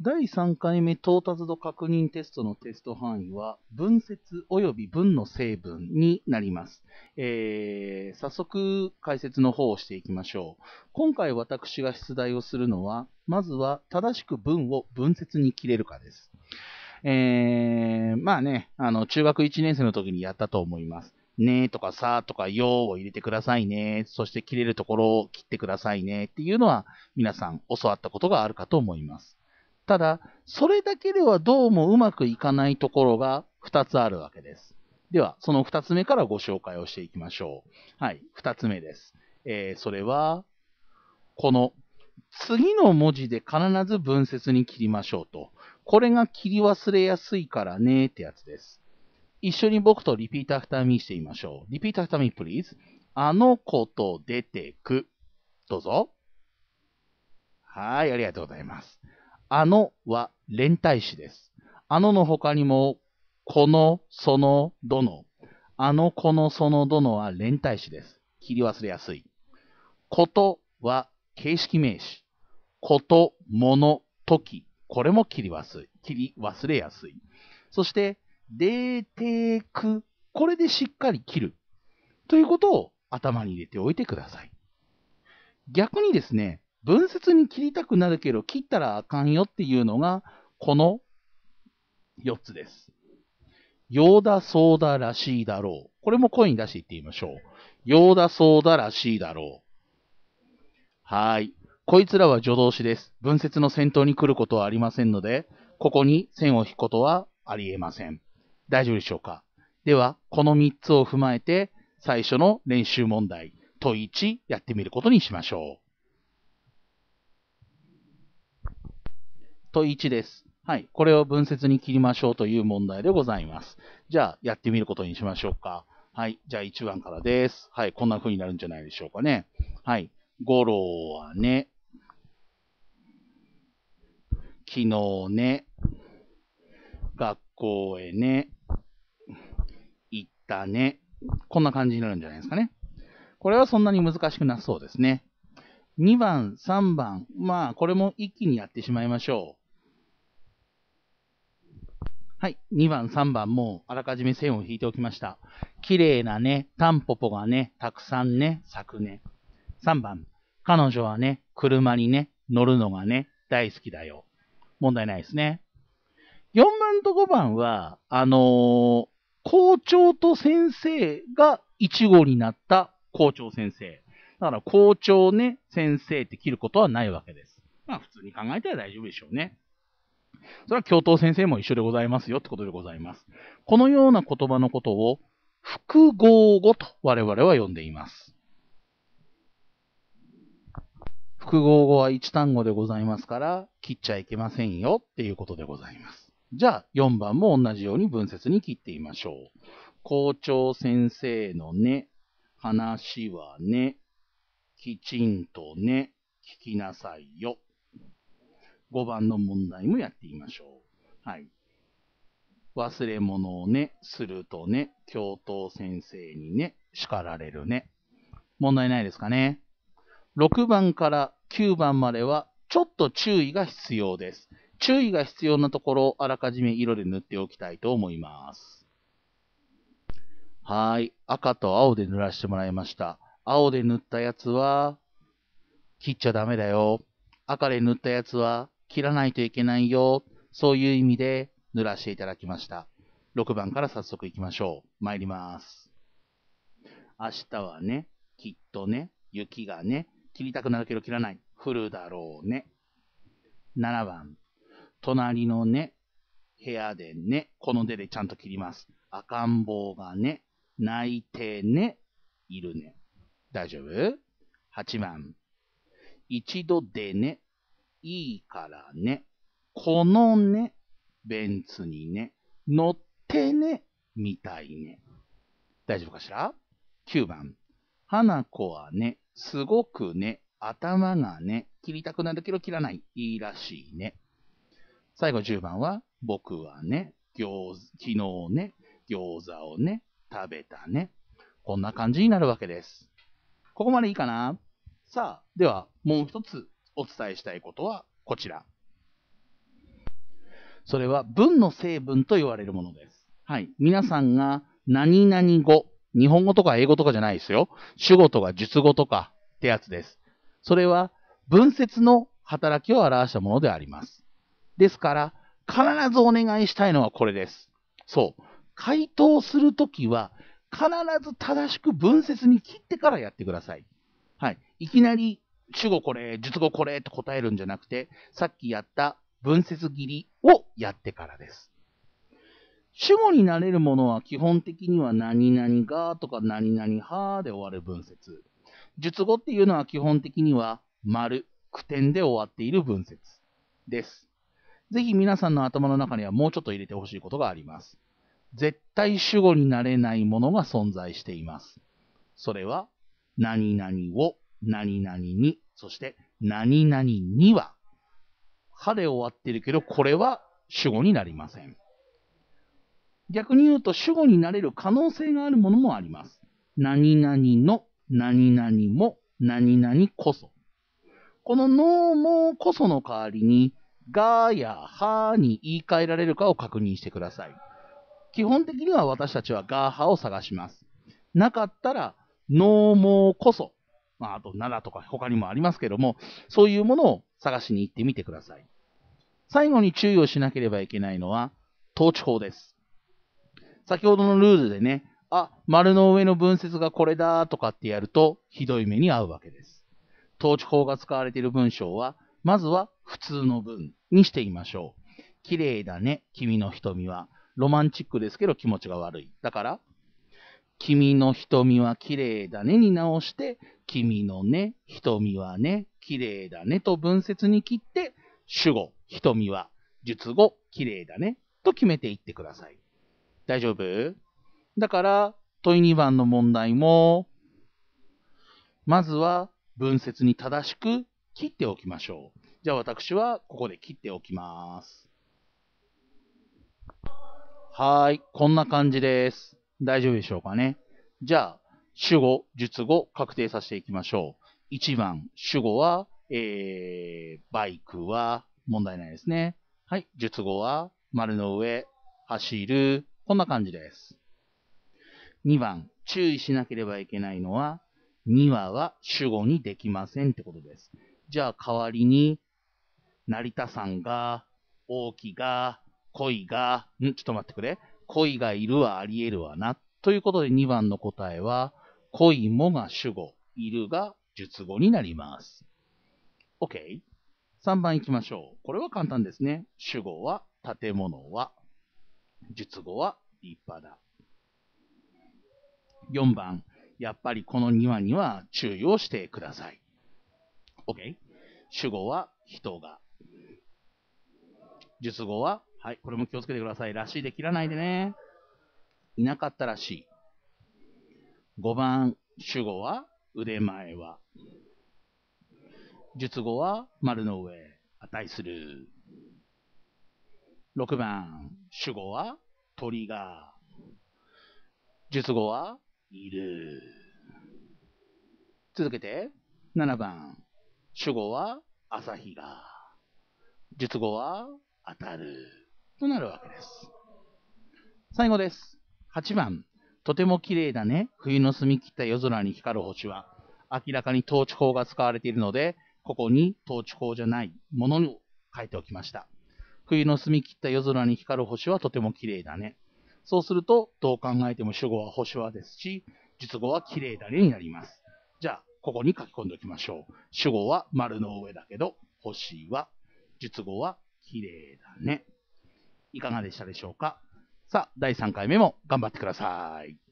第3回目到達度確認テストのテスト範囲は、文節及び文の成分になります。えー、早速解説の方をしていきましょう。今回私が出題をするのは、まずは正しく文を文節に切れるかです。えー、まあね、あの、中学1年生の時にやったと思います。ねとかさとかよを入れてくださいね。そして切れるところを切ってくださいねっていうのは皆さん教わったことがあるかと思います。ただ、それだけではどうもうまくいかないところが2つあるわけです。では、その2つ目からご紹介をしていきましょう。はい、2つ目です。えー、それは、この次の文字で必ず文節に切りましょうと。これが切り忘れやすいからねってやつです。一緒に僕とリピートアフターミーしてみましょう。リピートアフターミー、プリーズ。あの子と出てく。どうぞ。はい、ありがとうございます。あのは連帯詞です。あのの他にも、この、その、どの。あの、この、その、どのは連帯詞です。切り忘れやすい。ことは形式名詞。こと、もの、時。これも切り忘れ、切り忘れやすい。そして、出てく。これでしっかり切る。ということを頭に入れておいてください。逆にですね、分節に切りたくなるけど切ったらあかんよっていうのが、この4つです。ようだそうだらしいだろう。これも声に出していってみましょう。ようだそうだらしいだろう。はい。こいつらは助動詞です。文節の先頭に来ることはありませんので、ここに線を引くことはありえません。大丈夫でしょうかでは、この3つを踏まえて、最初の練習問題、問1やってみることにしましょう。と1です。はい。これを分節に切りましょうという問題でございます。じゃあ、やってみることにしましょうか。はい。じゃあ、1番からです。はい。こんな風になるんじゃないでしょうかね。はい。ゴロはね、昨日ね、学校へね、行ったね。こんな感じになるんじゃないですかね。これはそんなに難しくなそうですね。2番、3番。まあ、これも一気にやってしまいましょう。はい。2番、3番、もうあらかじめ線を引いておきました。綺麗なね、タンポポがね、たくさんね、咲くね。3番、彼女はね、車にね、乗るのがね、大好きだよ。問題ないですね。4番と5番は、あのー、校長と先生が1号になった校長先生。だから校長ね、先生って切ることはないわけです。まあ普通に考えたら大丈夫でしょうね。それは教頭先生も一緒でございますよってことでございます。このような言葉のことを複合語と我々は呼んでいます。複合語は一単語でございますから、切っちゃいけませんよっていうことでございます。じゃあ、4番も同じように文節に切ってみましょう。校長先生のね、話はね、きちんとね、聞きなさいよ。5番の問題もやってみましょう。はい。忘れ物をね、するとね、教頭先生にね、叱られるね。問題ないですかね。6番から9番までは、ちょっと注意が必要です。注意が必要なところをあらかじめ色で塗っておきたいと思います。はい。赤と青で塗らせてもらいました。青で塗ったやつは、切っちゃダメだよ。赤で塗ったやつは、切らないといけないよ。そういう意味で塗らせていただきました。6番から早速行きましょう。参ります。明日はね、きっとね、雪がね、切りたくなるけど切らない。降るだろうね。7番、隣のね、部屋でね、この手でちゃんと切ります。赤ん坊がね、泣いてね、いるね。大丈夫 ?8 番、一度でね、いいからね。このね、ベンツにね、乗ってね、みたいね。大丈夫かしら ?9 番。花子はね、すごくね、頭がね、切りたくなるけど切らない。いいらしいね。最後10番は、僕はね、餃子、昨日ね、餃子をね、食べたね。こんな感じになるわけです。ここまでいいかなさあ、では、もう一つお伝えしたいことはこちら。それは文の成分と言われるものです。はい。皆さんが何々語、日本語とか英語とかじゃないですよ。主語とか述語とかってやつです。それは文節の働きを表したものであります。ですから、必ずお願いしたいのはこれです。そう。回答するときは、必ず正しく文節に切ってからやってください。はい。いきなり主語これ、述語これって答えるんじゃなくて、さっきやった文節切りをやってからです。主語になれるものは基本的には何々がとか何々はで終わる文節。述語っていうのは基本的には丸、句点で終わっている文節です。ぜひ皆さんの頭の中にはもうちょっと入れてほしいことがあります。絶対主語になれないものが存在しています。それは、何々を何々に、そして何々には、はで終わってるけど、これは主語になりません。逆に言うと、主語になれる可能性があるものもあります。何々の、何々も、何々こそ。この脳もこその代わりに、がやはに言い換えられるかを確認してください。基本的には私たちはがはを探します。なかったら、脳もこそまあ、あと奈良とか他にもありますけども、そういうものを探しに行ってみてください。最後に注意をしなければいけないのは、統治法です。先ほどのルールでね、あ、丸の上の分節がこれだとかってやると、ひどい目に遭うわけです。統治法が使われている文章は、まずは普通の文にしてみましょう。綺麗だね、君の瞳は。ロマンチックですけど気持ちが悪い。だから、君の瞳は綺麗だねに直して、君のね、瞳はね、綺麗だねと文節に切って、主語、瞳は、術語、綺麗だねと決めていってください。大丈夫だから、問い2番の問題も、まずは文節に正しく切っておきましょう。じゃあ私はここで切っておきます。はい、こんな感じです。大丈夫でしょうかね。じゃあ、主語、述語、確定させていきましょう。1番、主語は、えー、バイクは問題ないですね。はい、述語は、丸の上、走る、こんな感じです。2番、注意しなければいけないのは、2話は主語にできませんってことです。じゃあ代わりに、成田さんが、大きが、恋が、んちょっと待ってくれ。恋がいるはあり得るわな。ということで2番の答えは、恋もが主語、いるが述語になります。OK。3番行きましょう。これは簡単ですね。主語は、建物は、術語は立派だ。4番、やっぱりこの庭には注意をしてください。OK。主語は人が。術語ははい、これも気をつけてください。らしいで切らないでね。いなかったらしい。5番、主語は腕前は。術語は丸の上。値する。6番、主語は鳥が。術語はいる。続けて、7番、主語は朝日が。術語は当たる。となるわけです。最後です。8番。とても綺麗だね。冬の澄み切った夜空に光る星は、明らかに統治法が使われているので、ここに統治法じゃないものを書いておきました。冬の澄み切った夜空に光る星はとても綺麗だね。そうすると、どう考えても主語は星はですし、述語は綺麗だねになります。じゃあ、ここに書き込んでおきましょう。主語は丸の上だけど、星は、述語は綺麗だね。いかがでしたでしょうか。さあ、第3回目も頑張ってください。